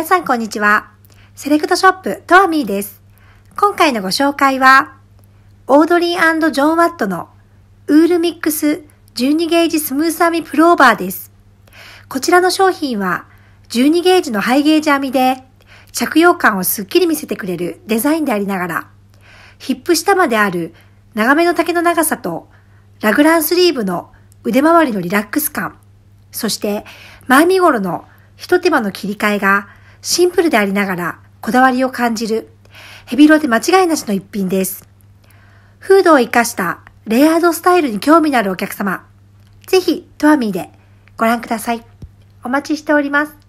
皆さんこんにちは。セレクトショップトアミーです。今回のご紹介は、オードリージョン・ワットのウールミックス12ゲージスムース編みプローバーです。こちらの商品は12ゲージのハイゲージ編みで着用感をスッキリ見せてくれるデザインでありながら、ヒップ下まである長めの丈の長さとラグランスリーブの腕周りのリラックス感、そして前身頃の一手間の切り替えがシンプルでありながら、こだわりを感じる、ヘビロで間違いなしの一品です。フードを活かしたレイヤードスタイルに興味のあるお客様、ぜひトアミーでご覧ください。お待ちしております。